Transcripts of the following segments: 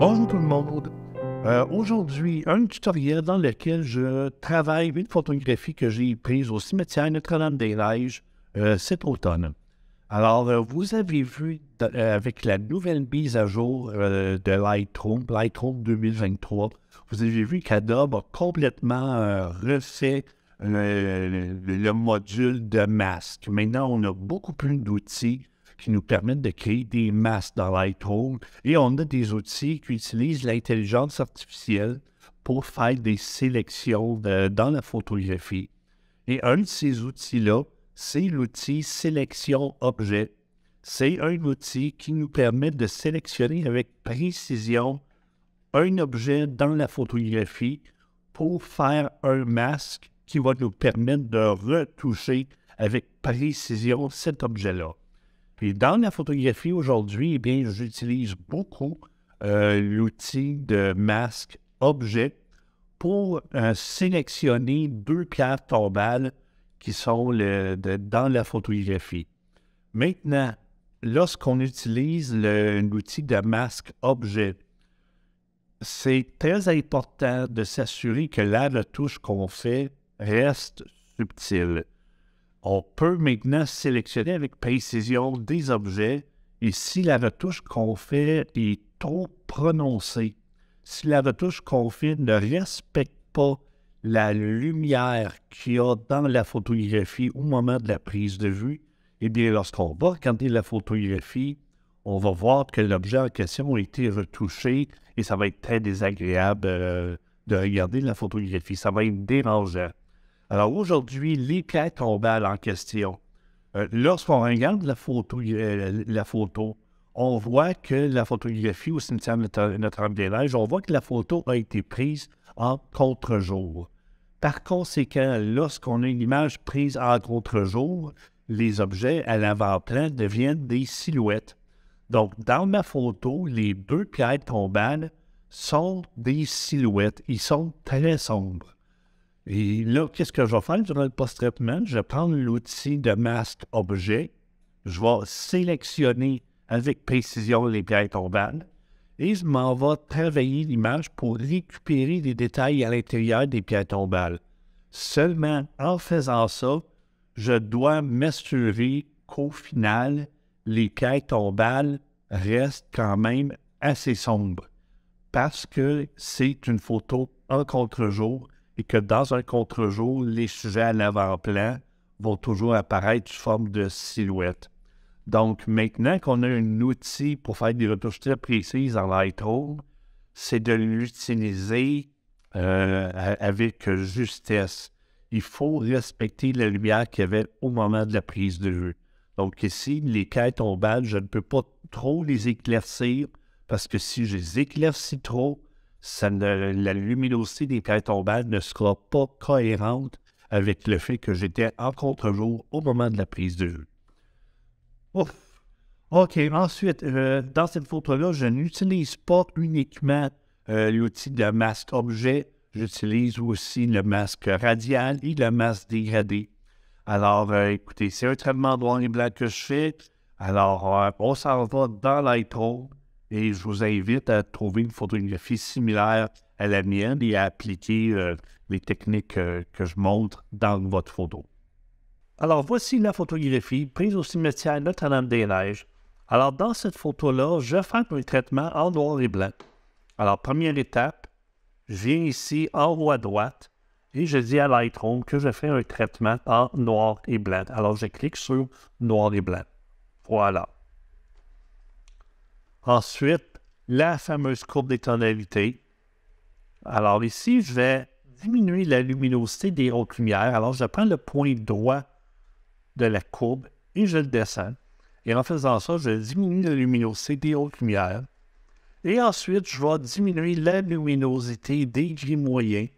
Bonjour tout le monde. Euh, aujourd'hui, un tutoriel dans lequel je travaille une photographie que j'ai prise au cimetière notre dame des lèges euh, cet automne. Alors, euh, vous avez vu avec la nouvelle mise à jour de Lightroom, Lightroom 2023, vous avez vu qu'Adobe a complètement refait le, module de masque. Maintenant, on a beaucoup plus d'outils qui nous permettent de créer des masques dans Lightroom. Et on a des outils qui utilisent l'intelligence artificielle pour faire des sélections dans la photographie. Et un de ces outils-là, c'est l'outil sélection objet. C'est un outil qui nous permet de sélectionner avec précision un objet dans la photographie pour faire un masque qui va nous permettre de retoucher avec précision cet objet-là. Puis dans la photographie aujourd'hui, eh bien, j'utilise beaucoup euh, l'outil de masque objet pour euh, sélectionner deux pierres tombales qui sont dans la photographie. Maintenant, lorsqu'on utilise l'outil de masque objet, c'est très important de s'assurer que la touche qu'on fait reste subtile on peut maintenant sélectionner avec précision des objets et si la retouche qu'on fait est trop prononcée, si la retouche qu'on fait ne respecte pas la lumière qu'il y a dans la photographie au moment de la prise de vue, eh bien, lorsqu'on va regarder la photographie, on va voir que l'objet en question a été retouché et ça va être très désagréable euh, de regarder la photographie. Ça va être dérangeant. Alors aujourd'hui, les pièces tombales en question, euh, lorsqu'on regarde la photo, euh, la photo, on voit que la photographie au cimetière notre dame des on voit que la photo a été prise en contre-jour. Par conséquent, lorsqu'on a une image prise en contre-jour, les objets à l'avant-plan deviennent des silhouettes. Donc, dans ma photo, les deux pierres tombales sont des silhouettes. Ils sont très sombres. Et là, qu'est-ce que je vais faire durant le post-traitement? Je vais prendre l'outil de masque objet. Je vais sélectionner avec précision les pierres tombales et je m'en vais travailler l'image pour récupérer les détails à l'intérieur des pierres tombales. Seulement en faisant ça, je dois m'assurer qu'au final, les pierres tombales restent quand même assez sombres parce que c'est une photo en contre-jour et que dans un contre-jour, les sujets à l'avant-plan vont toujours apparaître sous forme de silhouette. Donc, maintenant qu'on a un outil pour faire des retouches très précises en Lightroom, c'est de l'utiliser euh, avec justesse. Il faut respecter la lumière qu'il y avait au moment de la prise de vue. Donc ici, les quêtes tombales, je ne peux pas trop les éclaircir parce que si je les éclaircis trop, la luminosité des planètes tombales ne sera pas cohérente avec le fait que j'étais en contre-jour au moment de la prise de vue. Ouf. OK, ensuite, euh, dans cette photo-là, je n'utilise pas uniquement euh, l'outil de masque objet, j'utilise aussi le masque radial et le masque dégradé. Alors, euh, écoutez, c'est un traitement noir et blanc que je fais. Alors, on s'en va dans Lightroom. Et je vous invite à trouver une photographie similaire à la mienne et à appliquer euh, les techniques euh, que je montre dans votre photo. Alors voici la photographie prise au cimetière Notre-Dame-des-Neiges. Alors dans cette photo-là, je fais un traitement en noir et blanc. Alors première étape, je viens ici en haut à droite et je dis à Lightroom que je fais un traitement en noir et blanc. Alors je clique sur noir et blanc. Voilà. Ensuite, la fameuse courbe des tonalités. Alors ici, je vais diminuer la luminosité des hautes lumières. Alors, je prends le point droit de la courbe et je le descends. Et en faisant ça, je diminue la luminosité des hautes lumières. Et ensuite, je vais diminuer la luminosité des gris moyens.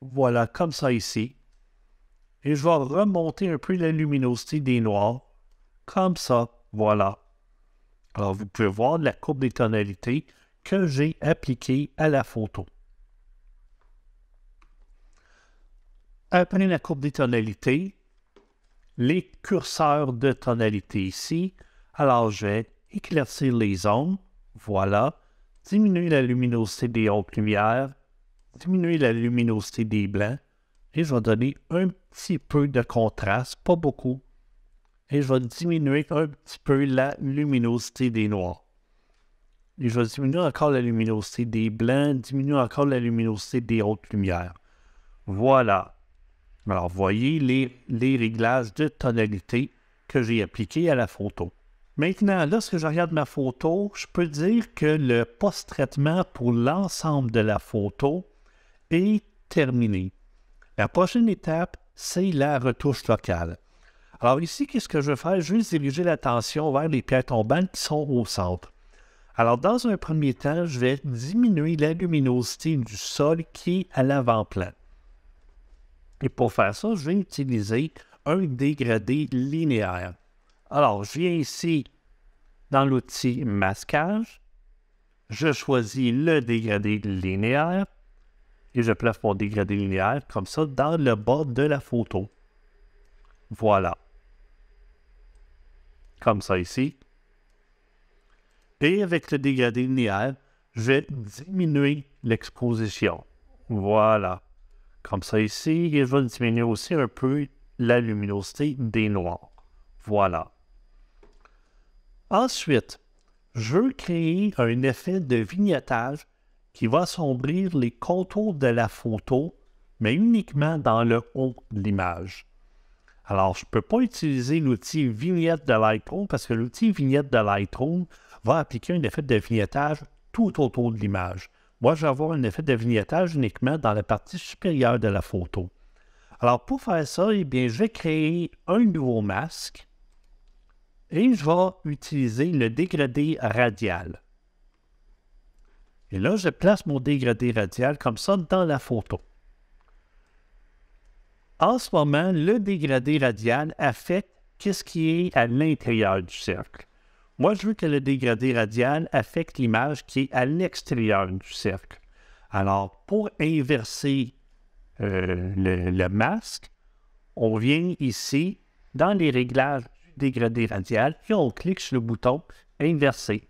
Voilà, comme ça ici. Et je vais remonter un peu la luminosité des noirs. Comme ça, voilà. Alors, vous pouvez voir la courbe des tonalités que j'ai appliquée à la photo. Après la courbe des tonalités, les curseurs de tonalité ici. Alors, je vais éclaircir les zones. Voilà. Diminuer la luminosité des hautes lumières. Diminuer la luminosité des blancs. Et je vais donner un petit peu de contraste, pas beaucoup, et je vais diminuer un petit peu la luminosité des noirs. Et je vais diminuer encore la luminosité des blancs, diminuer encore la luminosité des hautes lumières. Voilà. Alors, voyez les, réglages de tonalité que j'ai appliqués à la photo. Maintenant, lorsque je regarde ma photo, je peux dire que le post-traitement pour l'ensemble de la photo est terminé. La prochaine étape, c'est la retouche locale. Alors ici, qu'est-ce que je vais faire? Je vais diriger l'attention vers les pierres tombantes qui sont au centre. Alors dans un premier temps, je vais diminuer la luminosité du sol qui est à l'avant-plan. Et pour faire ça, je vais utiliser un dégradé linéaire. Alors, je viens ici dans l'outil masquage. Je choisis le dégradé linéaire et je place mon dégradé linéaire comme ça dans le bord de la photo. Voilà comme ça ici. Et avec le dégradé linéaire, je vais diminuer l'exposition. Voilà. Comme ça ici, et je vais diminuer aussi un peu la luminosité des noirs. Voilà. Ensuite, je veux créer un effet de vignettage qui va assombrir les contours de la photo, mais uniquement dans le haut de l'image. Alors, je ne peux pas utiliser l'outil vignette de Lightroom parce que l'outil vignette de Lightroom va appliquer un effet de vignettage tout autour de l'image. Moi, je vais avoir un effet de vignettage uniquement dans la partie supérieure de la photo. Alors, pour faire ça, eh bien, je vais créer un nouveau masque et je vais utiliser le dégradé radial. Et là, je place mon dégradé radial comme ça dans la photo. En ce moment, le dégradé radial affecte ce qui est à l'intérieur du cercle. Moi, je veux que le dégradé radial affecte l'image qui est à l'extérieur du cercle. Alors, pour inverser euh, le, le, masque, on vient ici dans les réglages du dégradé radial et on clique sur le bouton Inverser.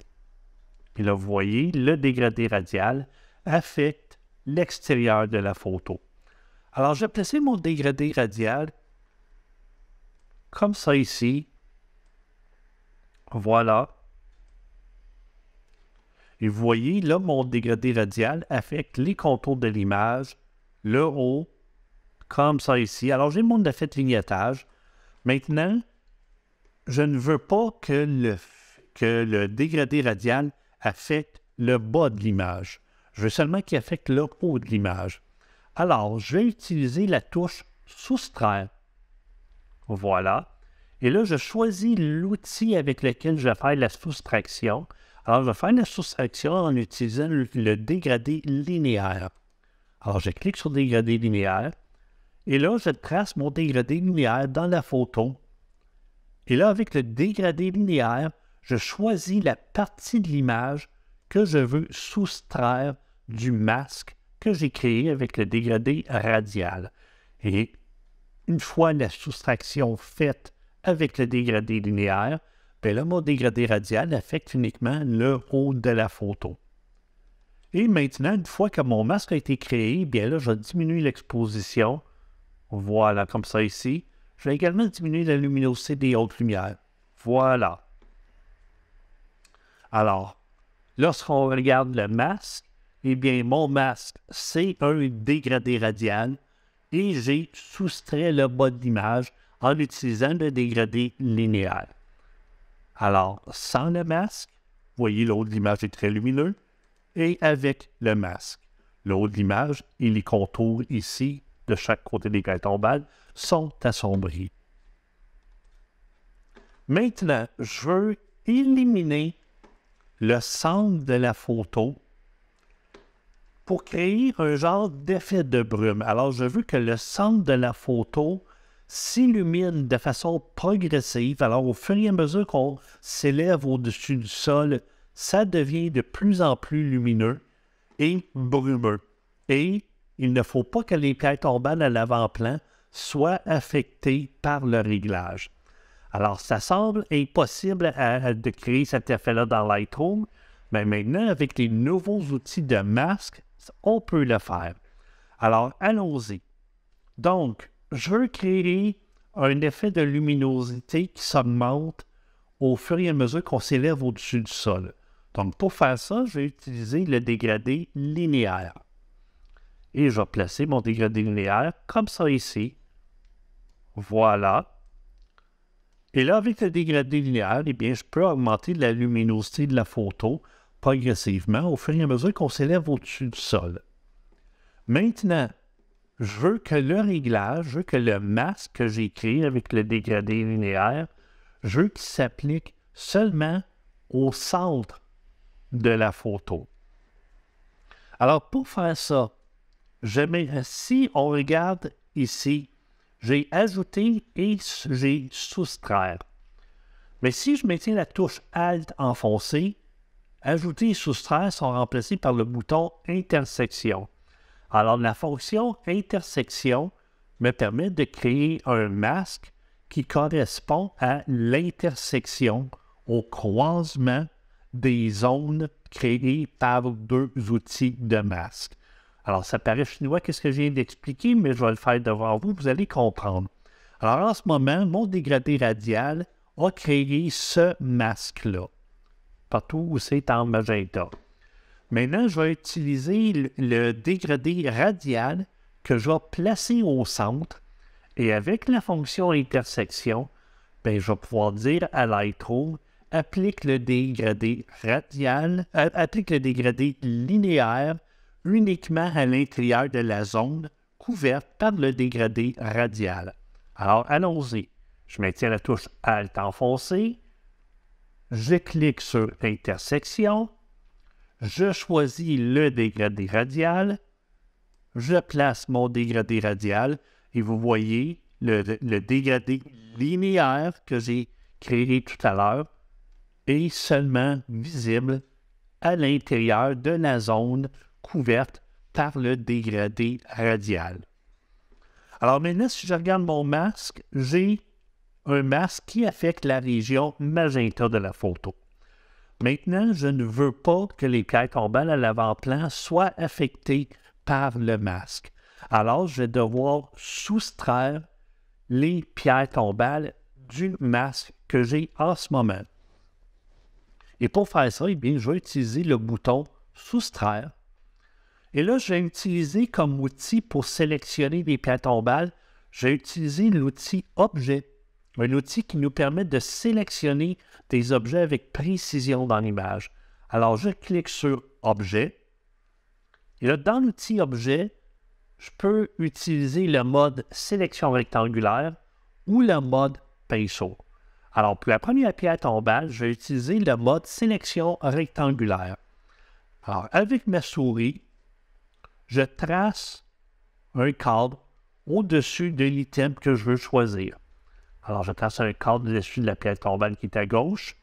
Et là, vous voyez, le dégradé radial affecte l'extérieur de la photo. Alors, je vais placer mon dégradé radial comme ça ici. Voilà. Et vous voyez, là, mon dégradé radial affecte les contours de l'image, le haut, comme ça ici. Alors, j'ai mon effet de vignettage. Maintenant, je ne veux pas que le, que le dégradé radial affecte le bas de l'image. Je veux seulement qu'il affecte le haut de l'image. Alors, je vais utiliser la touche Soustraire. Voilà. Et là, je choisis l'outil avec lequel je vais faire la soustraction. Alors, je vais faire la soustraction en utilisant le, dégradé linéaire. Alors, je clique sur dégradé linéaire. Et là, je trace mon dégradé linéaire dans la photo. Et là, avec le dégradé linéaire, je choisis la partie de l'image que je veux soustraire du masque que j'ai créé avec le dégradé radial. Et une fois la soustraction faite avec le dégradé linéaire, bien là, mon dégradé radial affecte uniquement le haut de la photo. Et maintenant, une fois que mon masque a été créé, bien là, je diminue l'exposition. Voilà, comme ça ici. Je vais également diminuer la luminosité des hautes lumières. Voilà. Alors, lorsqu'on regarde le masque, eh bien, mon masque, c'est un dégradé radial et j'ai soustrait le bas de l'image en utilisant le dégradé linéaire. Alors, sans le masque, voyez, le de l'image est très lumineux, et avec le masque, le de l'image et les contours ici de chaque côté des cartons tombales sont assombris. Maintenant, je veux éliminer le centre de la photo pour créer un genre d'effet de brume. Alors, je veux que le centre de la photo s'illumine de façon progressive. Alors, au fur et à mesure qu'on s'élève au-dessus du sol, ça devient de plus en plus lumineux et brumeux. Et il ne faut pas que les pièces tombales à l'avant-plan soient affectées par le réglage. Alors, ça semble impossible de créer cet effet-là dans Lightroom, mais maintenant, avec les nouveaux outils de masque, on peut le faire. Alors, allons-y. Donc, je veux créer un effet de luminosité qui s'augmente au fur et à mesure qu'on s'élève au-dessus du sol. Donc, pour faire ça, je vais utiliser le dégradé linéaire. Et je vais placer mon dégradé linéaire comme ça ici. Voilà. Et là, avec le dégradé linéaire, eh bien, je peux augmenter la luminosité de la photo progressivement au fur et à mesure qu'on s'élève au-dessus du sol. Maintenant, je veux que le réglage, je veux que le masque que j'ai créé avec le dégradé linéaire, je veux qu'il s'applique seulement au centre de la photo. Alors, pour faire ça, si on regarde ici, j'ai ajouté et j'ai soustraire. Mais si je maintiens la touche Alt enfoncée, Ajouter et soustraire sont remplacés par le bouton intersection. Alors, la fonction intersection me permet de créer un masque qui correspond à l'intersection, au croisement des zones créées par deux outils de masque. Alors, ça paraît chinois, qu'est-ce que je viens d'expliquer, mais je vais le faire devant vous, vous allez comprendre. Alors, en ce moment, mon dégradé radial a créé ce masque-là partout où c'est en magenta. Maintenant, je vais utiliser le, dégradé radial que je vais placer au centre et avec la fonction intersection, bien, je vais pouvoir dire à Lightroom applique le dégradé radial, euh, applique le dégradé linéaire uniquement à l'intérieur de la zone couverte par le dégradé radial. Alors allons-y. Je maintiens la touche Alt enfoncée, je clique sur Intersection. Je choisis le dégradé radial. Je place mon dégradé radial et vous voyez le, dégradé linéaire que j'ai créé tout à l'heure est seulement visible à l'intérieur de la zone couverte par le dégradé radial. Alors maintenant, si je regarde mon masque, j'ai un masque qui affecte la région magenta de la photo. Maintenant, je ne veux pas que les pierres tombales à l'avant-plan soient affectées par le masque. Alors, je vais devoir soustraire les pierres tombales du masque que j'ai en ce moment. Et pour faire ça, eh bien, je vais utiliser le bouton Soustraire. Et là, je vais utiliser comme outil pour sélectionner les pierres tombales, j'ai utilisé l'outil Objet un outil qui nous permet de sélectionner des objets avec précision dans l'image. Alors, je clique sur Objet. Et là, dans l'outil Objet, je peux utiliser le mode sélection rectangulaire ou le mode pinceau. Alors, pour la première pierre tombale, je vais utiliser le mode sélection rectangulaire. Alors, avec ma souris, je trace un cadre au-dessus de l'item que je veux choisir. Alors, je trace un cadre dessus de la pierre tombale qui est à gauche.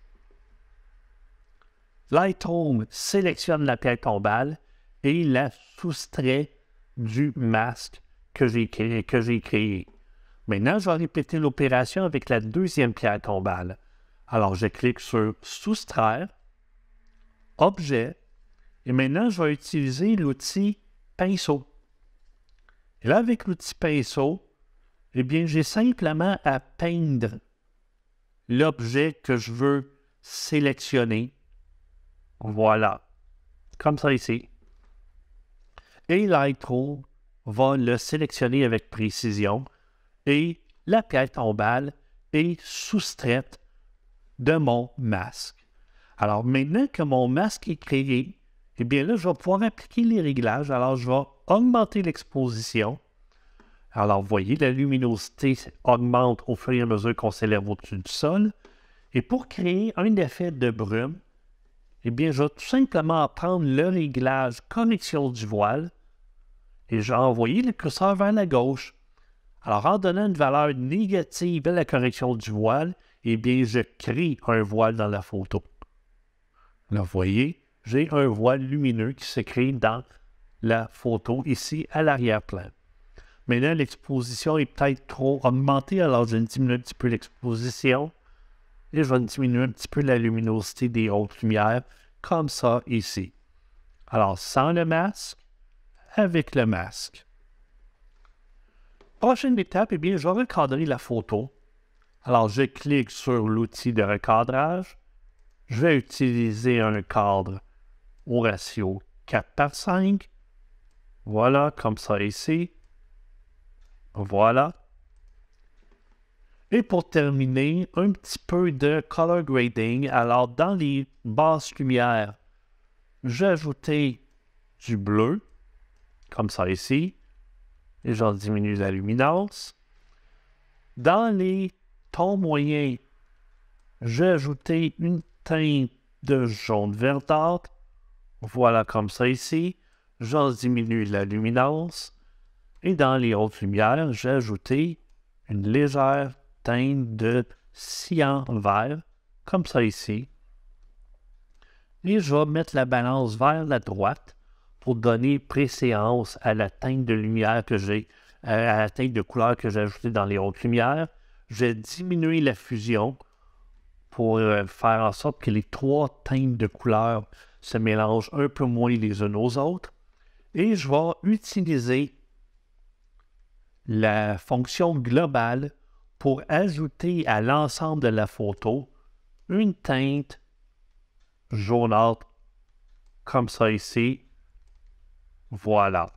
Lightroom sélectionne la pierre tombale et la soustrait du masque que j'ai créé, créé, Maintenant, je vais répéter l'opération avec la deuxième pierre tombale. Alors, je clique sur Soustraire, Objet, et maintenant, je vais utiliser l'outil Pinceau. Et là, avec l'outil Pinceau, eh bien, j'ai simplement à peindre l'objet que je veux sélectionner. Voilà. Comme ça ici. Et Lightroom va le sélectionner avec précision et la en balle est soustraite de mon masque. Alors maintenant que mon masque est créé, eh bien là, je vais pouvoir appliquer les réglages. Alors, je vais augmenter l'exposition alors, vous voyez, la luminosité augmente au fur et à mesure qu'on s'élève au-dessus du sol. Et pour créer un effet de brume, eh bien, je vais tout simplement prendre le réglage correction du voile et je vais envoyer le curseur vers la gauche. Alors, en donnant une valeur négative à la correction du voile, eh bien, je crée un voile dans la photo. Là, vous voyez, j'ai un voile lumineux qui se crée dans la photo ici à l'arrière-plan. Mais là, l'exposition est peut-être trop augmentée, alors je vais diminuer un petit peu l'exposition. Et je vais diminuer un petit peu la luminosité des hautes lumières, comme ça ici. Alors, sans le masque, avec le masque. Prochaine étape, eh bien, je vais recadrer la photo. Alors, je clique sur l'outil de recadrage. Je vais utiliser un cadre au ratio 4 par 5. Voilà, comme ça ici. Voilà. Et pour terminer, un petit peu de color grading. Alors, dans les basses lumières, j'ai ajouté du bleu, comme ça ici, et j'en diminue la luminance. Dans les tons moyens, j'ai ajouté une teinte de jaune verdâtre, voilà comme ça ici, j'en diminue la luminance. Et dans les hautes lumières, j'ai ajouté une légère teinte de cyan vert, comme ça ici. Et je vais mettre la balance vers la droite pour donner préséance à la teinte de lumière que j'ai, à la teinte de couleur que j'ai ajoutée dans les hautes lumières. Je vais diminuer la fusion pour euh, faire en sorte que les trois teintes de couleur se mélangent un peu moins les unes aux autres. Et je vais utiliser la fonction globale pour ajouter à l'ensemble de la photo une teinte jaunâtre comme ça ici. Voilà.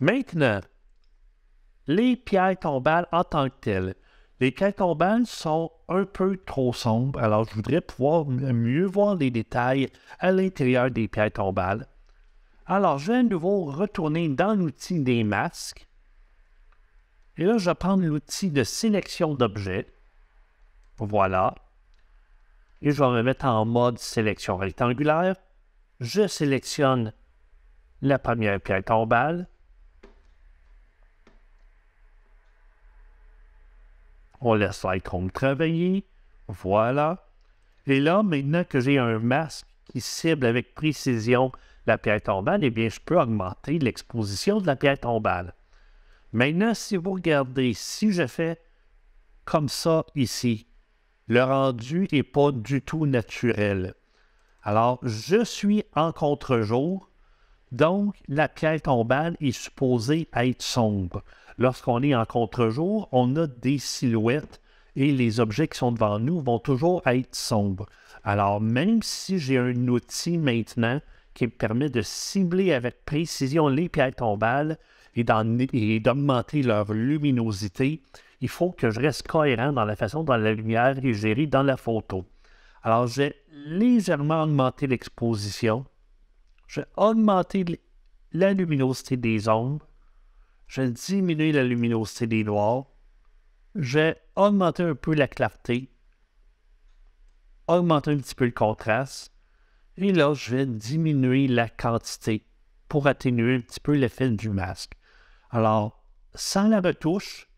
Maintenant, les pierres tombales en tant que telles. Les pierres tombales sont un peu trop sombres, alors je voudrais pouvoir mieux voir les détails à l'intérieur des pierres tombales. Alors, je vais à nouveau retourner dans l'outil des masques. Et là, je vais prendre l'outil de sélection d'objets. Voilà. Et je vais me mettre en mode sélection rectangulaire. Je sélectionne la première pierre tombale. On laisse l'icône travailler. Voilà. Et là, maintenant que j'ai un masque qui cible avec précision la pierre tombale, eh bien, je peux augmenter l'exposition de la pierre tombale. Maintenant, si vous regardez, si je fais comme ça ici, le rendu n'est pas du tout naturel. Alors, je suis en contre-jour, donc la pierre tombale est supposée être sombre. Lorsqu'on est en contre-jour, on a des silhouettes et les objets qui sont devant nous vont toujours être sombres. Alors, même si j'ai un outil maintenant qui me permet de cibler avec précision les pierres tombales et d'augmenter leur luminosité, il faut que je reste cohérent dans la façon dont la lumière est gérée dans la photo. Alors, j'ai légèrement augmenté l'exposition, j'ai augmenté la luminosité des ombres, j'ai diminué la luminosité des noirs, j'ai augmenté un peu la clarté, augmenté un petit peu le contraste, et là, je vais diminuer la quantité pour atténuer un petit peu l'effet du masque. Alors, sans la retouche,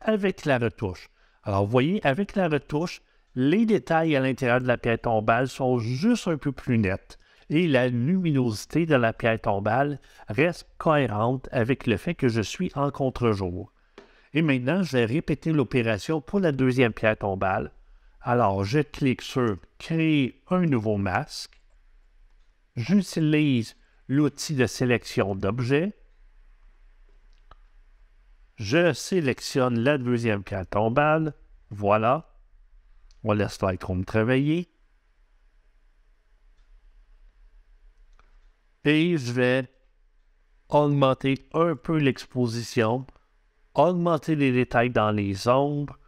avec la retouche. Alors, vous voyez, avec la retouche, les détails à l'intérieur de la pierre tombale sont juste un peu plus nets et la luminosité de la pierre tombale reste cohérente avec le fait que je suis en contre-jour. Et maintenant, je vais répéter l'opération pour la deuxième pierre tombale. Alors, je clique sur Créer un nouveau masque. J'utilise l'outil de sélection d'objets. Je sélectionne la deuxième carte tombale. Voilà. On laisse Lightroom travailler. Et je vais augmenter un peu l'exposition, augmenter les détails dans les ombres,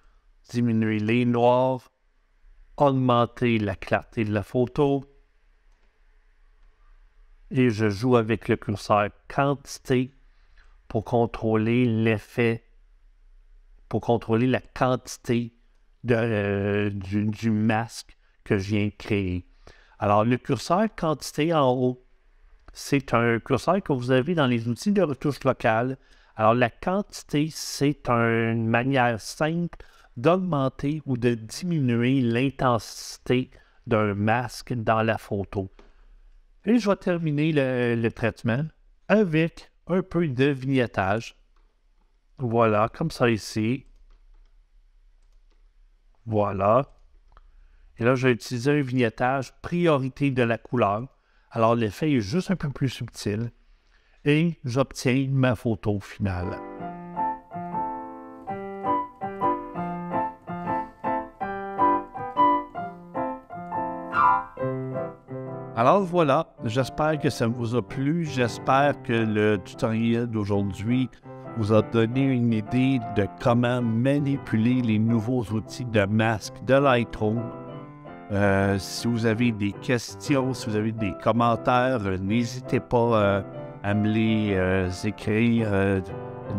diminuer les noirs, augmenter la clarté de la photo. Et je joue avec le curseur quantité pour contrôler l'effet, pour contrôler la quantité de, euh, du, du masque que je viens de créer. Alors, le curseur quantité en haut, c'est un curseur que vous avez dans les outils de retouche locale. Alors, la quantité, c'est une manière simple d'augmenter ou de diminuer l'intensité d'un masque dans la photo. Et je vais terminer le, traitement avec un peu de vignettage. Voilà, comme ça ici. Voilà. Et là, je vais utiliser un vignettage priorité de la couleur. Alors, l'effet est juste un peu plus subtil. Et j'obtiens ma photo finale. Alors voilà, j'espère que ça vous a plu. J'espère que le tutoriel d'aujourd'hui vous a donné une idée de comment manipuler les nouveaux outils de masque de Lightroom. Euh, si vous avez des questions, si vous avez des commentaires, euh, n'hésitez pas euh, à me les écrire.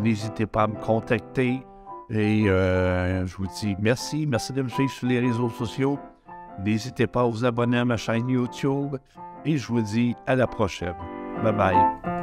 n'hésitez pas à me contacter. Et je vous dis merci. Merci de me suivre sur les réseaux sociaux. N'hésitez pas à vous abonner à ma chaîne YouTube et je vous dis à la prochaine. Bye bye.